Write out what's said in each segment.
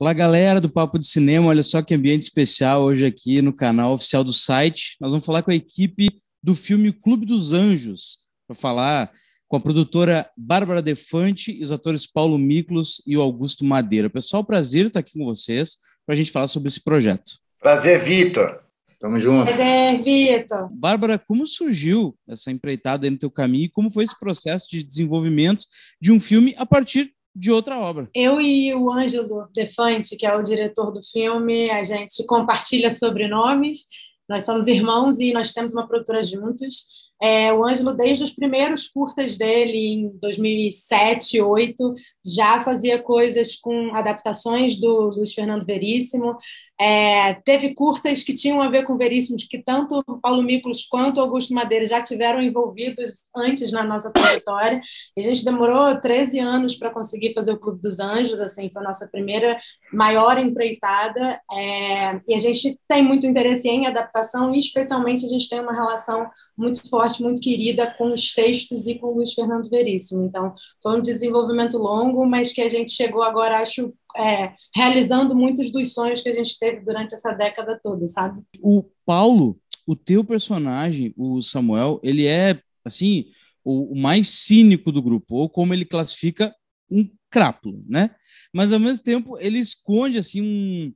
Olá, galera do Papo de Cinema. Olha só que ambiente especial hoje aqui no canal oficial do site. Nós vamos falar com a equipe do filme Clube dos Anjos, para falar com a produtora Bárbara Defante e os atores Paulo Miklos e o Augusto Madeira. Pessoal, prazer estar aqui com vocês para a gente falar sobre esse projeto. Prazer, Vitor. Tamo junto. Prazer, Vitor. Bárbara, como surgiu essa empreitada no teu caminho e como foi esse processo de desenvolvimento de um filme a partir de outra obra. Eu e o Ângelo Defante, que é o diretor do filme, a gente compartilha sobrenomes. Nós somos irmãos e nós temos uma produtora juntos. É, o Ângelo, desde os primeiros curtas dele, em 2007, 2008, já fazia coisas com adaptações do Luiz Fernando Veríssimo. É, teve curtas que tinham a ver com Veríssimo, que tanto Paulo Miklos quanto Augusto Madeira já tiveram envolvidos antes na nossa trajetória. E a gente demorou 13 anos para conseguir fazer o Clube dos Anjos, assim, foi a nossa primeira maior empreitada. É, e a gente tem muito interesse em adaptação, e especialmente a gente tem uma relação muito forte parte muito querida com os textos e com o Luiz Fernando Veríssimo. Então, foi um desenvolvimento longo, mas que a gente chegou agora, acho, é, realizando muitos dos sonhos que a gente teve durante essa década toda, sabe? O Paulo, o teu personagem, o Samuel, ele é, assim, o, mais cínico do grupo, ou como ele classifica um crápulo, né? Mas ao mesmo tempo ele esconde assim um,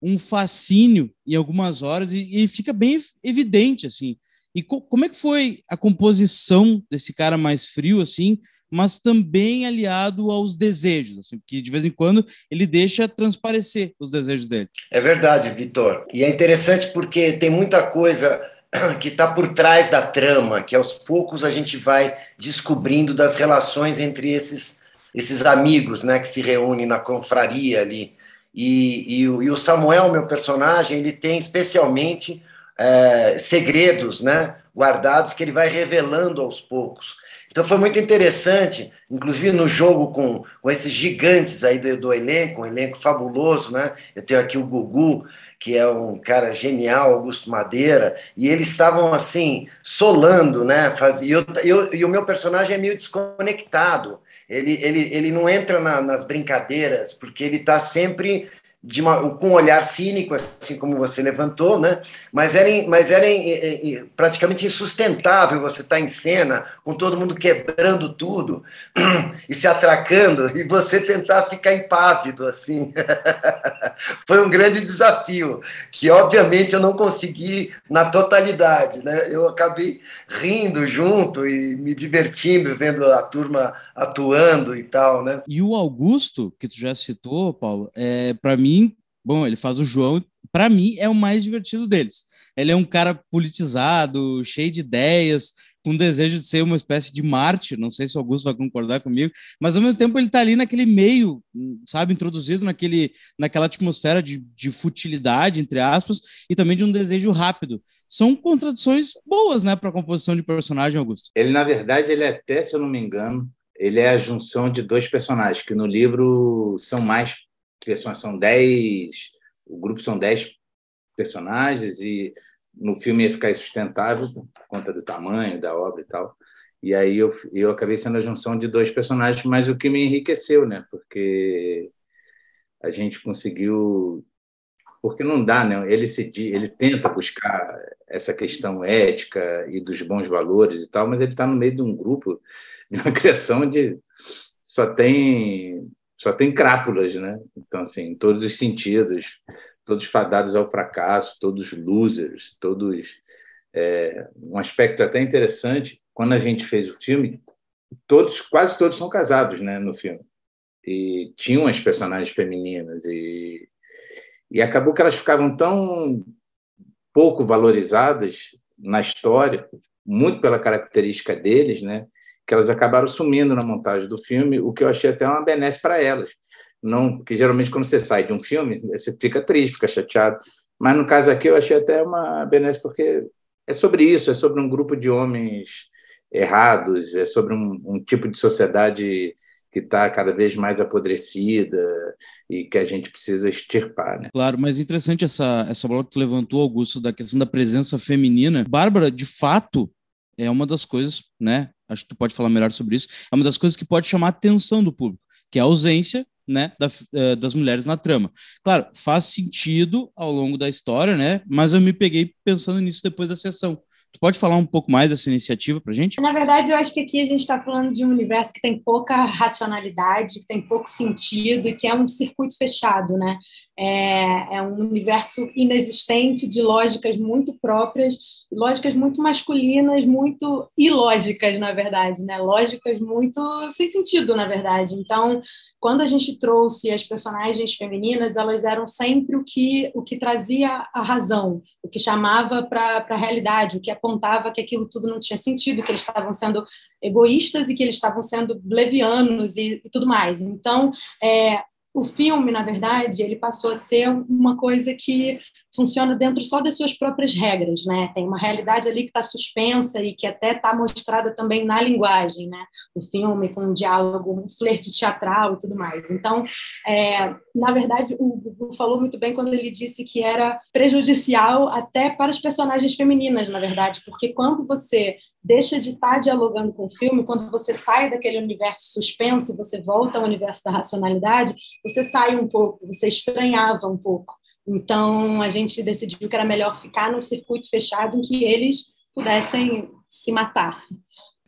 um fascínio em algumas horas e, e fica bem evidente assim. E co como é que foi a composição desse cara mais frio, assim, mas também aliado aos desejos, assim, porque de vez em quando ele deixa transparecer os desejos dele. É verdade, Vitor. E é interessante porque tem muita coisa que está por trás da trama, que aos poucos a gente vai descobrindo das relações entre esses, esses amigos né, que se reúnem na confraria ali. E, e, e o Samuel, meu personagem, ele tem especialmente é, segredos né, guardados que ele vai revelando aos poucos. Então foi muito interessante, inclusive no jogo com, com esses gigantes aí do, do elenco, um elenco fabuloso, né? Eu tenho aqui o Gugu, que é um cara genial, Augusto Madeira, e eles estavam assim, solando, né? Faz... E, eu, eu, e o meu personagem é meio desconectado. Ele, ele, ele não entra na, nas brincadeiras, porque ele está sempre uma, com um olhar cínico, assim como você levantou, né? mas era, mas era praticamente insustentável você estar tá em cena, com todo mundo quebrando tudo e se atracando, e você tentar ficar impávido. assim. Foi um grande desafio, que obviamente eu não consegui na totalidade. Né? Eu acabei rindo junto e me divertindo, vendo a turma atuando e tal. Né? E o Augusto, que tu já citou, Paulo, é, para mim, mim, bom, ele faz o João, para mim é o mais divertido deles. Ele é um cara politizado, cheio de ideias, com desejo de ser uma espécie de Marte, não sei se o Augusto vai concordar comigo, mas ao mesmo tempo ele está ali naquele meio, sabe, introduzido naquele, naquela atmosfera de, de futilidade, entre aspas, e também de um desejo rápido. São contradições boas, né, para a composição de personagem, Augusto. Ele, na verdade, ele é até, se eu não me engano, ele é a junção de dois personagens, que no livro são mais pessoas são dez, o grupo são dez personagens e no filme ia ficar insustentável por conta do tamanho da obra e tal. E aí eu, eu acabei sendo a junção de dois personagens, mas o que me enriqueceu, né? Porque a gente conseguiu porque não dá, né? Ele se ele tenta buscar essa questão ética e dos bons valores e tal, mas ele está no meio de um grupo de uma criação de só tem só tem crápulas, né? Então, assim, em todos os sentidos, todos fadados ao fracasso, todos losers, todos. É, um aspecto até interessante, quando a gente fez o filme, todos, quase todos são casados, né, no filme. E tinham as personagens femininas e e acabou que elas ficavam tão pouco valorizadas na história, muito pela característica deles, né? que elas acabaram sumindo na montagem do filme, o que eu achei até uma benesse para elas. Não, porque geralmente quando você sai de um filme, você fica triste, fica chateado. Mas no caso aqui eu achei até uma benesse porque é sobre isso, é sobre um grupo de homens errados, é sobre um, um tipo de sociedade que está cada vez mais apodrecida e que a gente precisa extirpar. Né? Claro, mas interessante essa, essa bola que tu levantou, Augusto, da questão da presença feminina. Bárbara, de fato, é uma das coisas, né? Acho que tu pode falar melhor sobre isso. É uma das coisas que pode chamar a atenção do público, que é a ausência, né, da, eh, das mulheres na trama. Claro, faz sentido ao longo da história, né? Mas eu me peguei pensando nisso depois da sessão. Tu pode falar um pouco mais dessa iniciativa para gente? Na verdade, eu acho que aqui a gente está falando de um universo que tem pouca racionalidade, que tem pouco sentido e que é um circuito fechado, né? É, é um universo inexistente de lógicas muito próprias, lógicas muito masculinas, muito ilógicas, na verdade, né? Lógicas muito sem sentido, na verdade. Então, quando a gente trouxe as personagens femininas, elas eram sempre o que o que trazia a razão, o que chamava para a realidade, o que apontava que aquilo tudo não tinha sentido, que eles estavam sendo egoístas e que eles estavam sendo levianos e, e tudo mais. Então, é, o filme, na verdade, ele passou a ser uma coisa que funciona dentro só das suas próprias regras, né? Tem uma realidade ali que está suspensa e que até está mostrada também na linguagem, né? Do filme, com um diálogo, um flerte teatral e tudo mais. Então, é, na verdade, o Gugu falou muito bem quando ele disse que era prejudicial até para as personagens femininas, na verdade, porque quando você deixa de estar tá dialogando com o filme, quando você sai daquele universo suspenso, você volta ao universo da racionalidade, você sai um pouco, você estranhava um pouco então, a gente decidiu que era melhor ficar num circuito fechado em que eles pudessem se matar.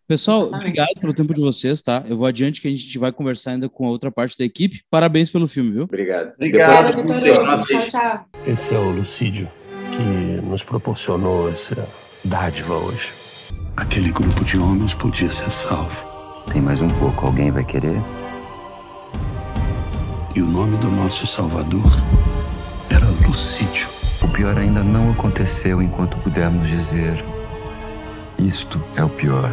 Pessoal, Exatamente. obrigado pelo tempo de vocês, tá? Eu vou adiante que a gente vai conversar ainda com a outra parte da equipe. Parabéns pelo filme, viu? Obrigado. Obrigado, Vitor. Tchau, tchau. Esse é o Lucídio que nos proporcionou essa dádiva hoje. Aquele grupo de homens podia ser salvo. Tem mais um pouco, alguém vai querer? E o nome do nosso Salvador? era lucídio. O pior ainda não aconteceu enquanto pudermos dizer: isto é o pior.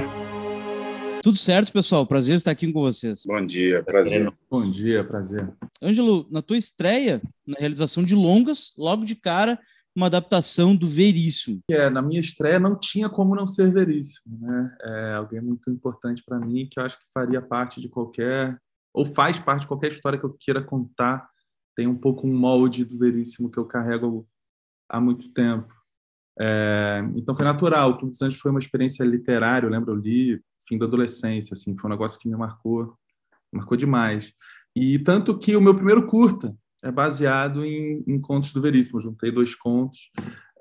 Tudo certo, pessoal? Prazer estar aqui com vocês. Bom dia, prazer. Bom dia, prazer. Ângelo, na tua estreia, na realização de longas, logo de cara, uma adaptação do Veríssimo. É, na minha estreia não tinha como não ser Veríssimo, né? É alguém muito importante para mim que eu acho que faria parte de qualquer ou faz parte de qualquer história que eu queira contar tem um pouco um molde do Veríssimo que eu carrego há muito tempo. É, então foi natural. O Clube dos Anjos foi uma experiência literária, eu lembro, eu li fim da adolescência, assim, foi um negócio que me marcou, marcou demais. E tanto que o meu primeiro curta é baseado em, em contos do Veríssimo. Eu juntei dois contos,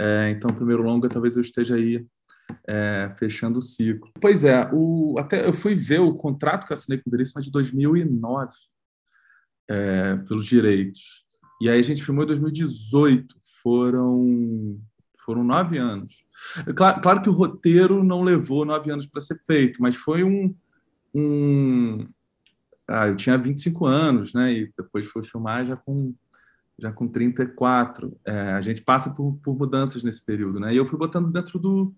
é, então o primeiro longa talvez eu esteja aí é, fechando o ciclo. Pois é, o, até eu fui ver o contrato que eu assinei com o Veríssimo é de 2009 é, pelos direitos. E aí a gente filmou em 2018, foram, foram nove anos. Claro, claro que o roteiro não levou nove anos para ser feito, mas foi um. um ah, eu tinha 25 anos, né? E depois fui filmar já com já com 34. É, a gente passa por, por mudanças nesse período, né? E eu fui botando dentro do,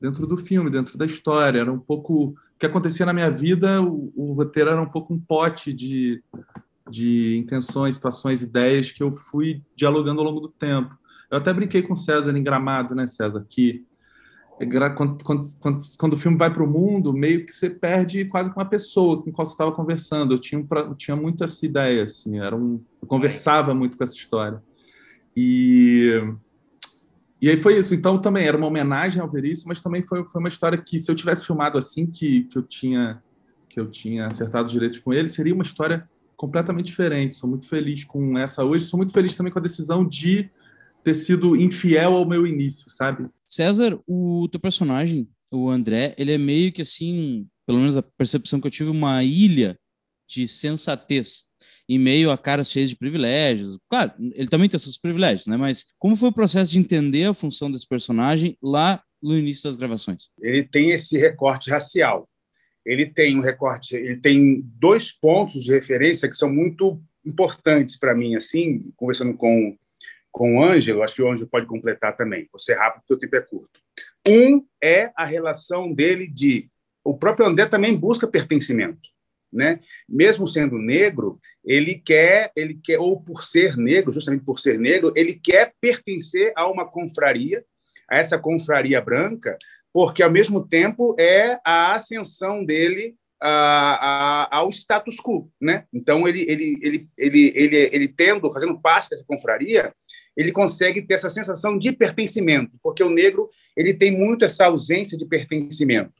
dentro do filme, dentro da história. Era um pouco. O que acontecia na minha vida, o, o roteiro era um pouco um pote de, de intenções, situações, ideias que eu fui dialogando ao longo do tempo. Eu até brinquei com César em Gramado, né, César, que é, quando, quando, quando, quando o filme vai para o mundo, meio que você perde quase com a pessoa com qual você estava conversando. Eu tinha, eu tinha muito essa ideia, assim, era um, eu conversava muito com essa história. E, e aí foi isso. Então também era uma homenagem ao Veríssimo, mas também foi, foi uma história que, se eu tivesse filmado assim, que, que eu tinha que eu tinha acertado os direitos com ele, seria uma história completamente diferente. Sou muito feliz com essa hoje. Sou muito feliz também com a decisão de ter sido infiel ao meu início, sabe? César, o teu personagem, o André, ele é meio que assim, pelo menos a percepção que eu tive, uma ilha de sensatez em meio a caras cheios de privilégios. Claro, ele também tem seus privilégios, né? Mas como foi o processo de entender a função desse personagem lá no início das gravações? Ele tem esse recorte racial ele tem um recorte, ele tem dois pontos de referência que são muito importantes para mim, assim, conversando com, com o Ângelo, acho que o Ângelo pode completar também, vou ser rápido porque o tempo é curto. Um é a relação dele de... O próprio André também busca pertencimento, né? Mesmo sendo negro, ele quer, ele quer ou por ser negro, justamente por ser negro, ele quer pertencer a uma confraria, a essa confraria branca, porque, ao mesmo tempo, é a ascensão dele a, a, ao status quo. Né? Então, ele, ele, ele, ele, ele, ele tendo, fazendo parte dessa confraria, ele consegue ter essa sensação de pertencimento, porque o negro ele tem muito essa ausência de pertencimento.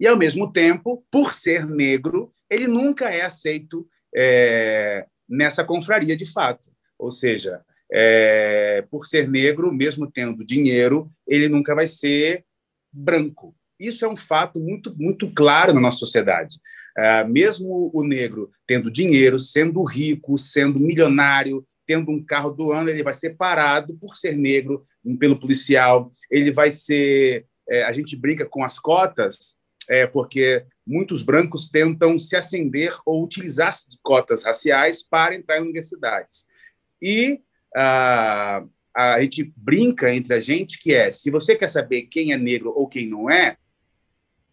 E, ao mesmo tempo, por ser negro, ele nunca é aceito é, nessa confraria de fato. Ou seja, é, por ser negro, mesmo tendo dinheiro, ele nunca vai ser branco. Isso é um fato muito, muito claro na nossa sociedade. Uh, mesmo o negro tendo dinheiro, sendo rico, sendo milionário, tendo um carro do ano, ele vai ser parado por ser negro, hum, pelo policial. Ele vai ser. É, a gente brinca com as cotas, é, porque muitos brancos tentam se ascender ou utilizar-se de cotas raciais para entrar em universidades. E. Uh, a gente brinca entre a gente que é, se você quer saber quem é negro ou quem não é,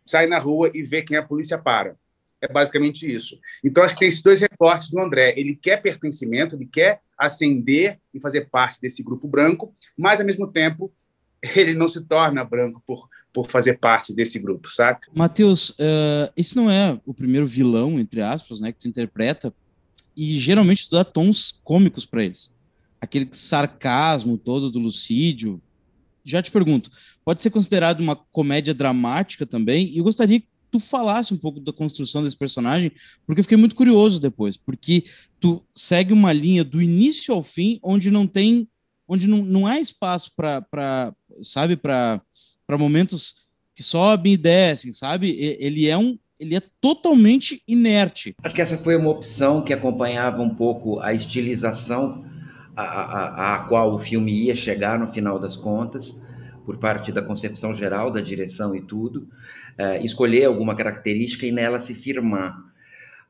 sai na rua e vê quem a polícia para. É basicamente isso. Então, acho que tem esses dois recortes do André. Ele quer pertencimento, ele quer ascender e fazer parte desse grupo branco, mas, ao mesmo tempo, ele não se torna branco por, por fazer parte desse grupo, saca? Matheus, uh, eh, esse não é o primeiro vilão, entre aspas, né, que tu interpreta, e geralmente tu dá tons cômicos para eles aquele sarcasmo todo do Lucídio. Já te pergunto, pode ser considerado uma comédia dramática também? E eu gostaria que tu falasse um pouco da construção desse personagem, porque eu fiquei muito curioso depois, porque tu segue uma linha do início ao fim onde não tem, onde não, não há espaço para, sabe, para momentos que sobem e descem, sabe? Ele é um ele é totalmente inerte. Acho que essa foi uma opção que acompanhava um pouco a estilização a, a, a qual o filme ia chegar no final das contas, por parte da concepção geral da direção e tudo, uh, escolher alguma característica e nela se firmar.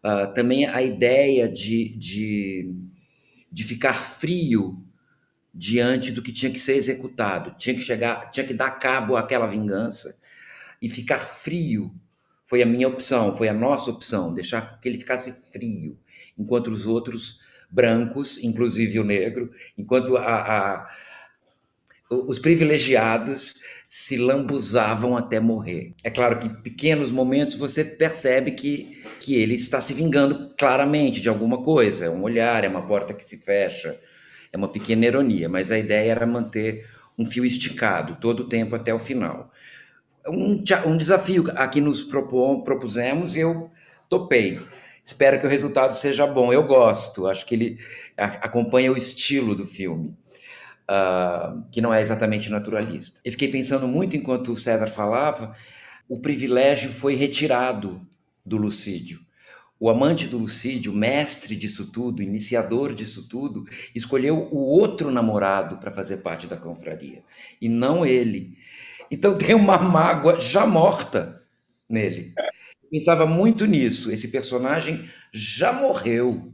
Uh, também a ideia de, de, de ficar frio diante do que tinha que ser executado, tinha que chegar, tinha que dar cabo àquela vingança e ficar frio foi a minha opção, foi a nossa opção, deixar que ele ficasse frio, enquanto os outros brancos, inclusive o negro, enquanto a, a, os privilegiados se lambuzavam até morrer. É claro que em pequenos momentos você percebe que, que ele está se vingando claramente de alguma coisa. É um olhar, é uma porta que se fecha, é uma pequena ironia, mas a ideia era manter um fio esticado todo o tempo até o final. Um, um desafio a que nos propusemos propusemos, eu topei espero que o resultado seja bom. Eu gosto, acho que ele acompanha o estilo do filme. Uh, que não é exatamente naturalista. E fiquei pensando muito enquanto o César falava, o privilégio foi retirado do Lucídio. O amante do Lucídio, mestre disso tudo, iniciador disso tudo, escolheu o outro namorado para fazer parte da confraria e não ele. Então tem uma mágoa já morta nele pensava muito nisso. Esse personagem já morreu.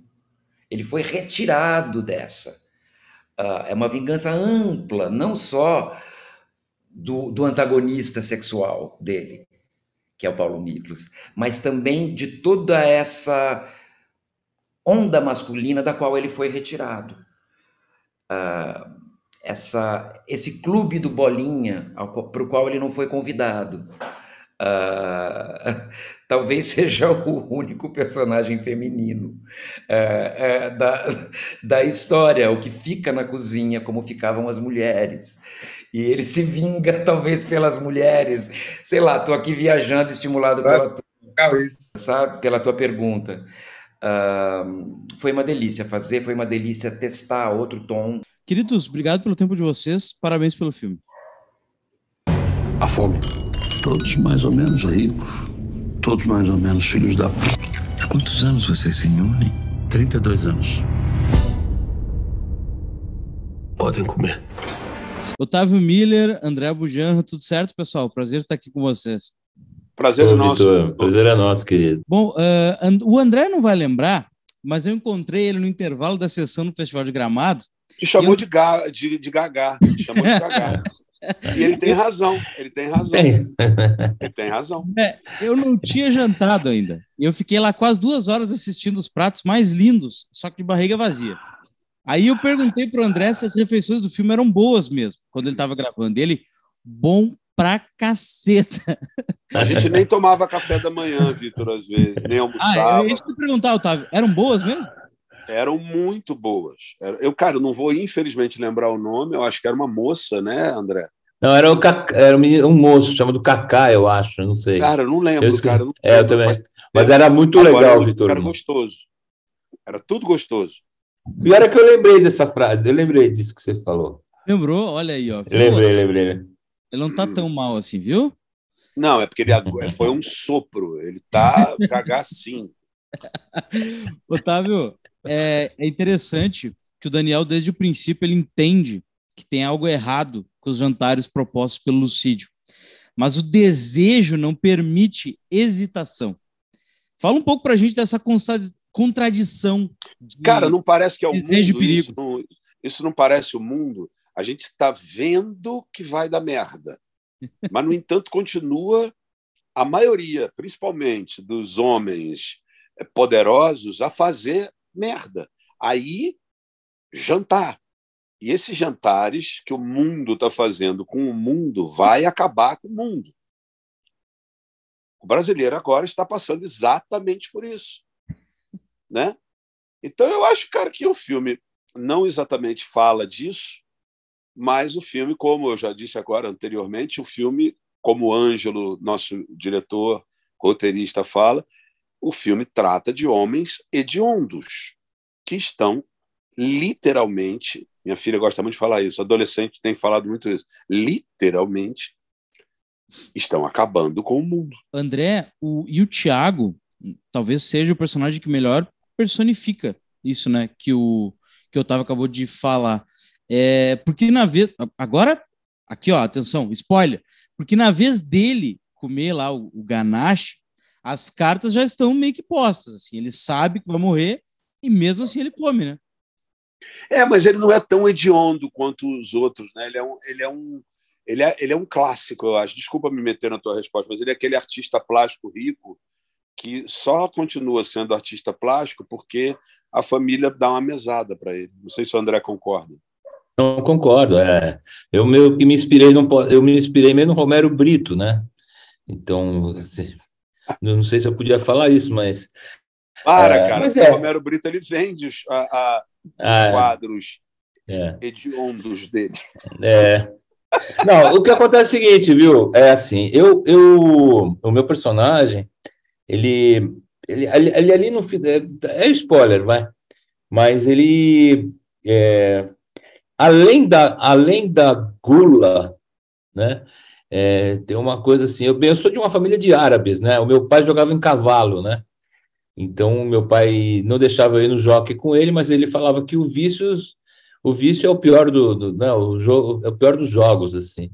Ele foi retirado dessa. Uh, é uma vingança ampla, não só do, do antagonista sexual dele, que é o Paulo Miklos, mas também de toda essa onda masculina da qual ele foi retirado. Uh, essa, esse clube do Bolinha, para o qual ele não foi convidado. Uh, talvez seja o único personagem feminino é, é, da, da história, o que fica na cozinha, como ficavam as mulheres. E ele se vinga, talvez, pelas mulheres. Sei lá, estou aqui viajando, estimulado pela tua, sabe, pela tua pergunta. Uh, foi uma delícia fazer, foi uma delícia testar outro tom. Queridos, obrigado pelo tempo de vocês, parabéns pelo filme. A fome. Todos mais ou menos ricos Todos mais ou menos filhos da p. Há quantos anos vocês se unem? 32 anos. Podem comer. Otávio Miller, André Bujanra, tudo certo, pessoal? Prazer estar aqui com vocês. Prazer é nosso. prazer é nosso, querido. Bom, uh, o André não vai lembrar, mas eu encontrei ele no intervalo da sessão no Festival de Gramado. Te chamou eu... de, ga, de, de gagá. Te chamou de gagá. E ele tem razão, ele tem razão. Tem. Ele tem razão. É, eu não tinha jantado ainda. Eu fiquei lá quase duas horas assistindo os pratos mais lindos, só que de barriga vazia. Aí eu perguntei para o André se as refeições do filme eram boas mesmo, quando ele estava gravando. Ele, bom pra caceta. A gente nem tomava café da manhã, Vitor, às vezes, nem ah, é almoçava. Ah, eu ia perguntar, Otávio. Eram boas mesmo? Eram muito boas. Eu, cara, eu não vou infelizmente lembrar o nome, eu acho que era uma moça, né, André? Não, era o Cacá, era um, moço chamado Cacá, eu acho, não sei. Cara, eu não lembro, eu cara. Eu não lembro, é, eu também. Mas era muito Agora, legal, Vitor. Era gostoso. Era tudo gostoso. E era que eu lembrei dessa frase, eu lembrei disso que você falou. Lembrou? Olha aí, ó. Lembrei, lembrei. Né? Ele não tá hum. tão mal assim, viu? Não, é porque ele foi um sopro. Ele tá cagacinho. Otávio, é, é interessante que o Daniel, desde o princípio, ele entende que tem algo errado com os jantares propostos pelo Lucídio. Mas o desejo não permite hesitação. Fala um pouco para a gente dessa contradição. De Cara, não parece que é o mundo. Isso não, isso não parece o mundo. A gente está vendo que vai dar merda. Mas, no entanto, continua a maioria, principalmente dos homens eh, poderosos, a fazer merda. Aí, jantar. E esses jantares que o mundo está fazendo com o mundo vai acabar com o mundo. O brasileiro agora está passando exatamente por isso. Né? Então, eu acho, cara, que o filme não exatamente fala disso, mas o filme, como eu já disse agora anteriormente, o filme, como o Ângelo, nosso diretor, roteirista, fala, o filme trata de homens hediondos que estão literalmente minha filha gosta muito de falar isso. Adolescente tem falado muito isso. Literalmente estão acabando com o mundo. André, o, e o Thiago talvez seja o personagem que melhor personifica isso, né? Que o que o Otávio acabou de falar. É, porque na vez. Agora, aqui, ó, atenção, spoiler. Porque na vez dele comer lá o, o ganache, as cartas já estão meio que postas. Assim, ele sabe que vai morrer e mesmo assim ele come, né? É, mas ele não é tão hediondo quanto os outros, né? Ele é um, ele é um, ele é, ele é um clássico, eu acho. Desculpa me meter na tua resposta, mas ele é aquele artista plástico rico que só continua sendo artista plástico porque a família dá uma mesada para ele. Não sei se o André concorda. Não concordo. É. Eu meio que me inspirei, não eu me inspirei mesmo no Romero Brito, né? Então, assim, não sei se eu podia falar isso, mas para, é, cara, mas é. o Romero Brito ele vende a, a ah, quadros é. hediondos dele. É. Não, o que acontece é o seguinte, viu? É assim, eu, eu o meu personagem, ele, ele, ele, ele ali no é, é spoiler, vai, mas ele é, além da além da gula, né? É, tem uma coisa assim, eu, eu sou de uma família de árabes, né? O meu pai jogava em cavalo, né? Então, meu pai não deixava eu ir no jockey com ele, mas ele falava que o vícios, o vício é o pior do, do não, né, o jogo, é o pior dos jogos assim.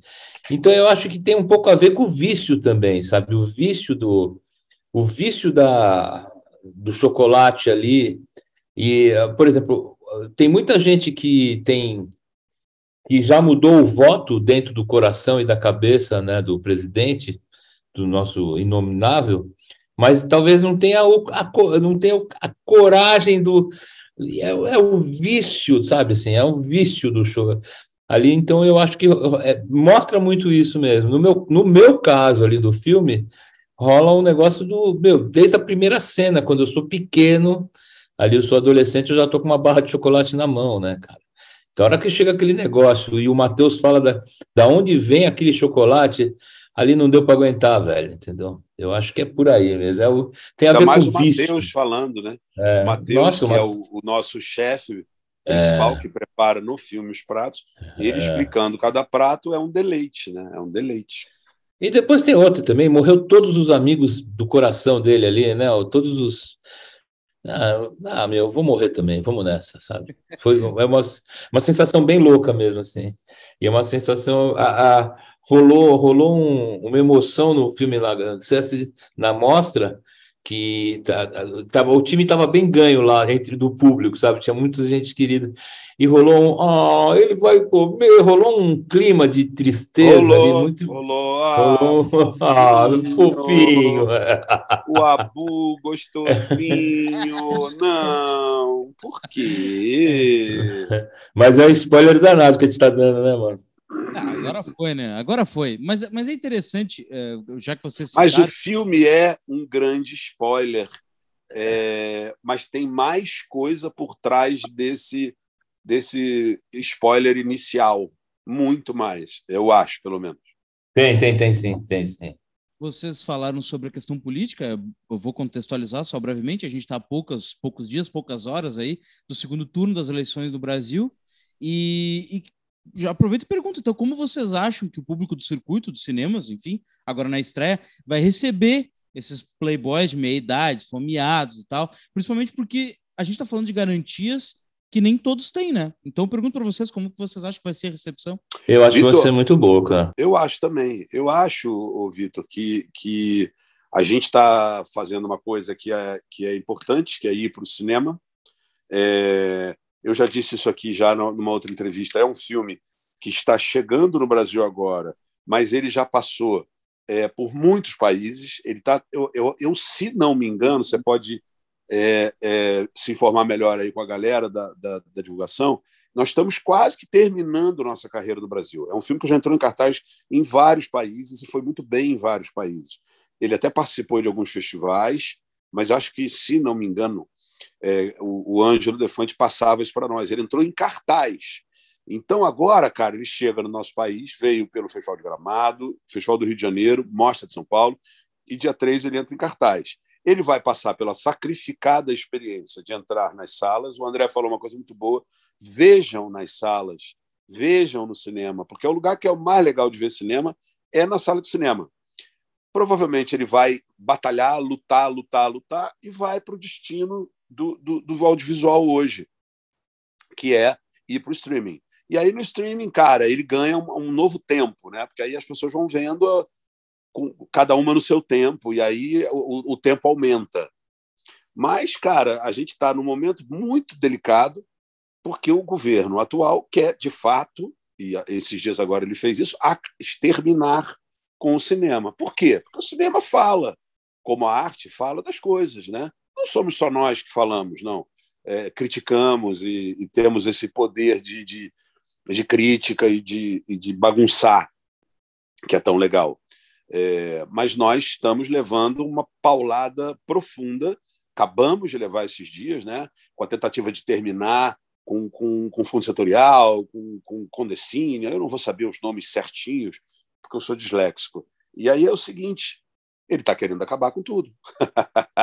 Então, eu acho que tem um pouco a ver com o vício também, sabe? O vício do o vício da do chocolate ali e, por exemplo, tem muita gente que tem que já mudou o voto dentro do coração e da cabeça, né, do presidente, do nosso inominável, mas talvez não tenha, o, a, não tenha a coragem do. É, é o vício, sabe assim? É o vício do show ali. Então, eu acho que é, mostra muito isso mesmo. No meu, no meu caso ali do filme, rola um negócio do. Meu, desde a primeira cena, quando eu sou pequeno, ali eu sou adolescente, eu já tô com uma barra de chocolate na mão, né, cara? Então, a hora que chega aquele negócio e o Matheus fala da, da onde vem aquele chocolate, ali não deu para aguentar, velho, entendeu? Eu acho que é por aí mesmo. É o... Tem a Ainda ver mais com o Matheus falando, né? É. Mateus, que é o, o nosso chefe principal é. que prepara no filme os pratos, e ele é. explicando cada prato é um deleite, né? É um deleite. E depois tem outro também, morreu todos os amigos do coração dele ali, né? Todos os. Ah, ah meu, vou morrer também, vamos nessa, sabe? Foi é uma, uma sensação bem louca mesmo, assim. E é uma sensação. A, a rolou, rolou um, uma emoção no filme lá na mostra que tá, tava, o time estava bem ganho lá entre do público, sabe? Tinha muita gente querida. E rolou um, oh, ele vai comer, rolou um clima de tristeza rolou, ali, muito... rolou, ah, rolou, ah, fofinho, ah, fofinho. O Abu gostosinho. Não, por quê? Mas é um spoiler danado que a gente está dando, né, mano? Ah, agora foi, né? Agora foi. Mas, mas é interessante, é, já que você Mas o filme é um grande spoiler. É, mas tem mais coisa por trás desse, desse spoiler inicial. Muito mais, eu acho, pelo menos. Tem, tem, tem sim, tem sim. Vocês falaram sobre a questão política, eu vou contextualizar só brevemente. A gente está a poucos, poucos dias, poucas horas aí do segundo turno das eleições do Brasil. E, e já aproveito e pergunto, então, como vocês acham que o público do circuito, dos cinemas, enfim, agora na estreia, vai receber esses playboys de meia idade, fomeados e tal, principalmente porque a gente está falando de garantias que nem todos têm, né? Então eu pergunto para vocês como que vocês acham que vai ser a recepção. Eu acho Victor, que vai ser muito boa, cara. Eu acho também. Eu acho, Vitor, que, que a gente está fazendo uma coisa que é, que é importante, que é ir para o cinema, é, eu já disse isso aqui já numa outra entrevista, é um filme que está chegando no Brasil agora, mas ele já passou é, por muitos países. Ele tá, eu, eu, eu, se não me engano, você pode é, é, se informar melhor aí com a galera da, da, da, divulgação. Nós estamos quase que terminando nossa carreira no Brasil. É um filme que já entrou em cartaz em vários países e foi muito bem em vários países. Ele até participou de alguns festivais, mas acho que, se não me engano, é, o, o Ângelo Defante passava isso para nós. Ele entrou em cartaz. Então, agora, cara, ele chega no nosso país, veio pelo Festival de Gramado, Festival do Rio de Janeiro, Mostra de São Paulo, e dia 3 ele entra em cartaz. Ele vai passar pela sacrificada experiência de entrar nas salas. O André falou uma coisa muito boa: vejam nas salas, vejam no cinema, porque é o lugar que é o mais legal de ver cinema é na sala de cinema. Provavelmente ele vai batalhar, lutar, lutar, lutar e vai para o destino do, do, do audiovisual hoje, que é ir para o streaming. E aí no streaming, cara, ele ganha um, um, novo tempo, né? Porque aí as pessoas vão vendo a, ah, com, cada uma no seu tempo, e aí o, o tempo aumenta. Mas, cara, a gente está num momento muito delicado, porque o governo atual quer, de fato, e esses dias agora ele fez isso, exterminar com o cinema. Por quê? Porque o cinema fala, como a arte fala das coisas, né? não somos só nós que falamos, não. É, criticamos e, e, temos esse poder de, de, de crítica e de, e de, bagunçar, que é tão legal. É, mas nós estamos levando uma paulada profunda, acabamos de levar esses dias, né, com a tentativa de terminar com, com, com fundo setorial, com, com Condecine eu não vou saber os nomes certinhos, porque eu sou disléxico. E aí é o seguinte, ele está querendo acabar com tudo.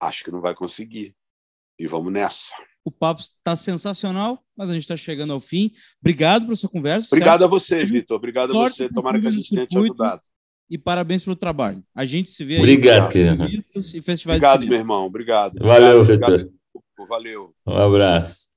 Acho que não vai conseguir. E vamos nessa. O papo está sensacional, mas a gente está chegando ao fim. Obrigado por sua conversa. Obrigado certo? a você, Vitor. Obrigado Sorte a você. Tomara que a gente tenha te ajudado. E parabéns pelo trabalho. A gente se vê Obrigado, querido. E festivais Obrigado, meu irmão. Obrigado. Valeu, Vitor. Valeu. Um abraço.